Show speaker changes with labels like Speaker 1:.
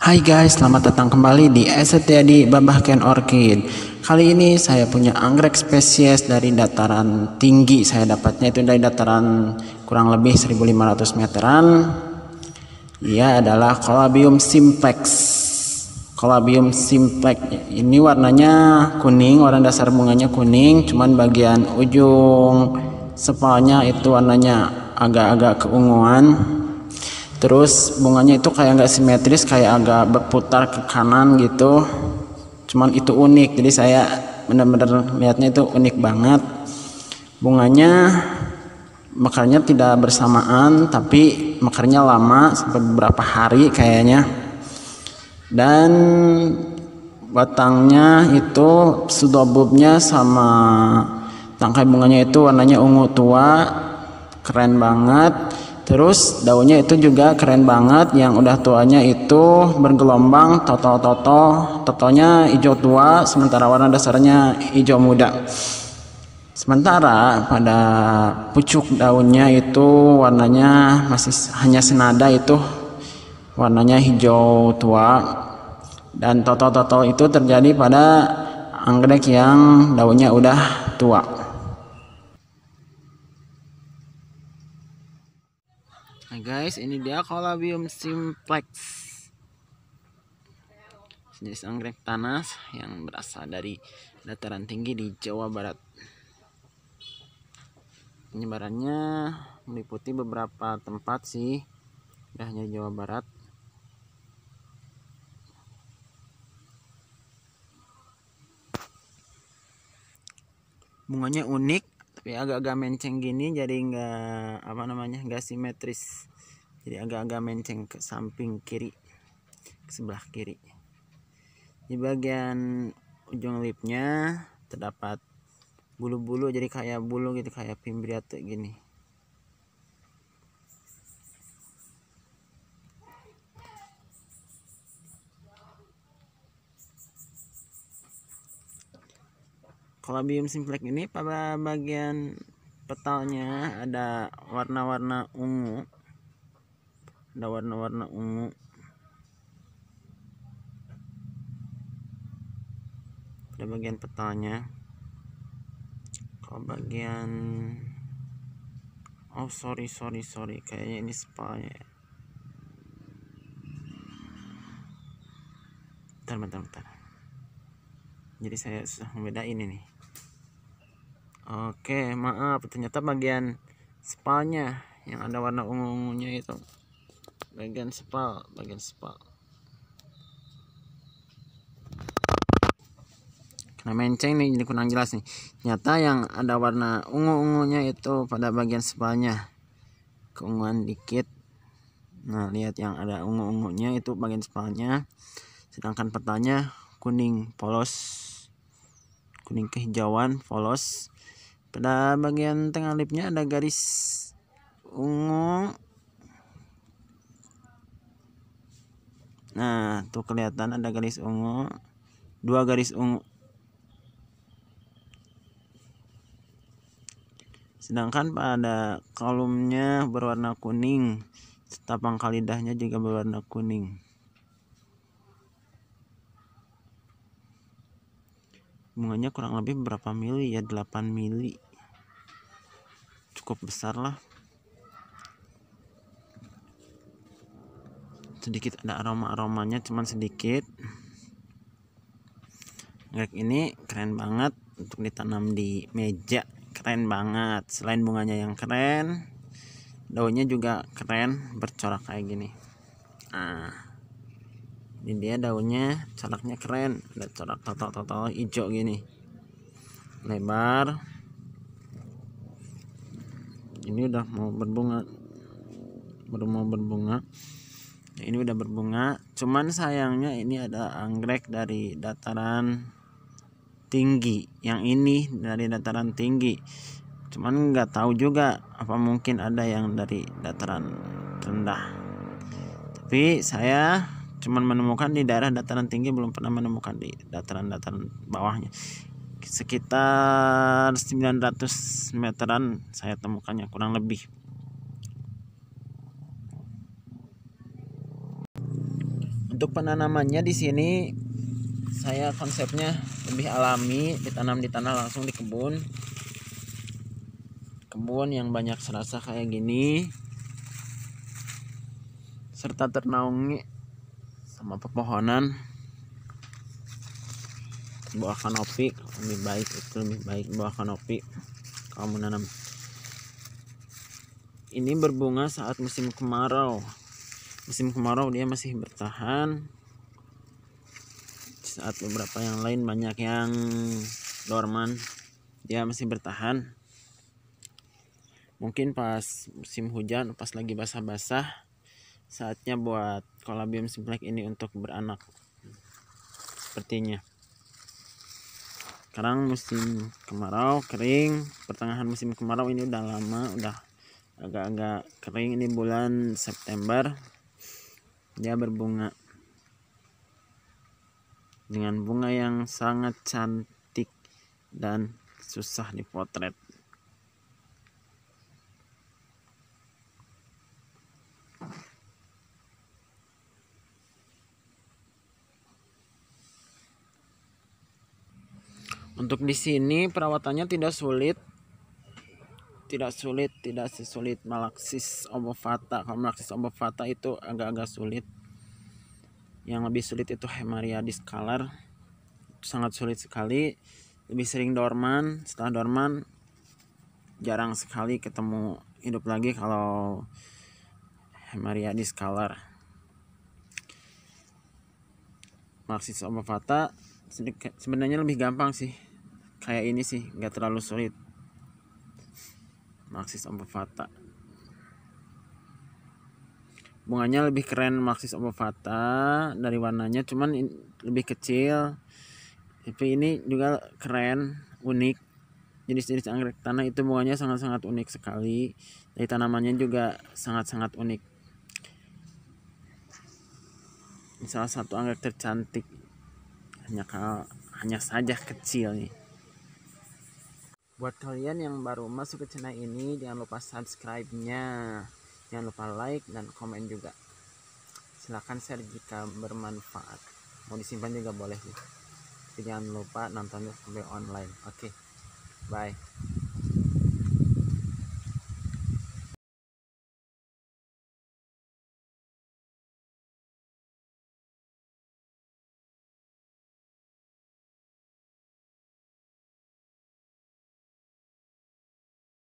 Speaker 1: Hai guys, selamat datang kembali di Esetiadi Babahken Orchid. Kali ini saya punya anggrek spesies dari dataran tinggi. Saya dapatnya itu dari dataran kurang lebih 1500 meteran. Ia adalah Colabium simplex. Colabium simplex ini warnanya kuning, warna dasar bunganya kuning, cuman bagian ujung sepalnya itu warnanya agak-agak keunguan terus bunganya itu kayak nggak simetris kayak agak berputar ke kanan gitu cuman itu unik jadi saya benar-benar lihatnya itu unik banget bunganya mekarnya tidak bersamaan tapi mekarnya lama sampai beberapa hari kayaknya dan batangnya itu sudah sudobubnya sama tangkai bunganya itu warnanya ungu tua keren banget Terus daunnya itu juga keren banget yang udah tuanya itu bergelombang toto-toto. Totonya hijau tua sementara warna dasarnya hijau muda. Sementara pada pucuk daunnya itu warnanya masih hanya senada itu warnanya hijau tua dan toto-toto itu terjadi pada anggrek yang daunnya udah tua. guys, ini dia kolabium simplex. Jenis anggrek tanas yang berasal dari dataran tinggi di Jawa Barat. Penyebarannya meliputi beberapa tempat sih, tidak hanya Jawa Barat. Bunganya unik, tapi agak-agak menceng gini jadi nggak apa namanya nggak simetris jadi agak-agak menceng ke samping kiri ke sebelah kiri di bagian ujung lipnya terdapat bulu-bulu jadi kayak bulu gitu kayak pimbriate gini kalau kolabium simplex ini pada bagian petalnya ada warna-warna ungu ada warna-warna ungu ada bagian petanya kalau bagian oh sorry sorry sorry kayaknya ini spa ya bentar bentar bentar jadi saya sudah membedain ini oke maaf ternyata bagian spanya yang ada warna ungu-ungunya itu bagian spal bagian spal karena menceng nih jadi kurang jelas nih nyata yang ada warna ungu-ungunya itu pada bagian spalnya keunguan dikit nah lihat yang ada ungu-ungunya itu bagian spalnya sedangkan petanya kuning polos kuning kehijauan polos pada bagian tengah lipnya ada garis ungu nah tuh kelihatan ada garis ungu dua garis ungu sedangkan pada kolomnya berwarna kuning setapang kalidahnya juga berwarna kuning bunganya kurang lebih berapa mili ya 8 mili cukup besar lah sedikit ada aroma-aromanya cuman sedikit anggrek ini keren banget untuk ditanam di meja keren banget selain bunganya yang keren daunnya juga keren bercorak kayak gini ah ini dia daunnya coraknya keren ada corak total total hijau gini lebar ini udah mau berbunga baru mau berbunga ini udah berbunga cuman sayangnya ini ada anggrek dari dataran tinggi yang ini dari dataran tinggi cuman nggak tahu juga apa mungkin ada yang dari dataran rendah tapi saya cuman menemukan di daerah dataran tinggi belum pernah menemukan di dataran-dataran bawahnya sekitar 900 meteran saya temukannya kurang lebih untuk penanamannya di sini saya konsepnya lebih alami ditanam di tanah langsung di kebun kebun yang banyak serasa kayak gini serta ternaungi sama pepohonan buah kanopi lebih baik itu lebih baik buah kanopi Kamu nanam. ini berbunga saat musim kemarau musim kemarau dia masih bertahan saat beberapa yang lain banyak yang dorman dia masih bertahan mungkin pas musim hujan pas lagi basah-basah saatnya buat kolabium simplek ini untuk beranak sepertinya sekarang musim kemarau kering pertengahan musim kemarau ini udah lama udah agak-agak kering ini bulan September dia berbunga dengan bunga yang sangat cantik dan susah dipotret Untuk di sini perawatannya tidak sulit tidak sulit tidak sesulit malaksis obovata kalau malaksis obovata itu agak-agak sulit yang lebih sulit itu hemariadis discolor. sangat sulit sekali lebih sering dorman setelah dorman jarang sekali ketemu hidup lagi kalau hemariadis discolor. malaksis obovata sebenarnya lebih gampang sih kayak ini sih nggak terlalu sulit Maxis Amavata bunganya lebih keren Maxis Amavata dari warnanya cuman lebih kecil tapi ini juga keren unik jenis-jenis anggrek tanah itu bunganya sangat-sangat unik sekali Jadi tanamannya juga sangat-sangat unik ini salah satu anggrek tercantik hanya kalau hanya saja kecil nih Buat kalian yang baru masuk ke channel ini, jangan lupa subscribe-nya. Jangan lupa like dan komen juga. Silahkan share jika bermanfaat. Mau disimpan juga boleh sih. jangan lupa nonton sampai online. Oke, okay. bye.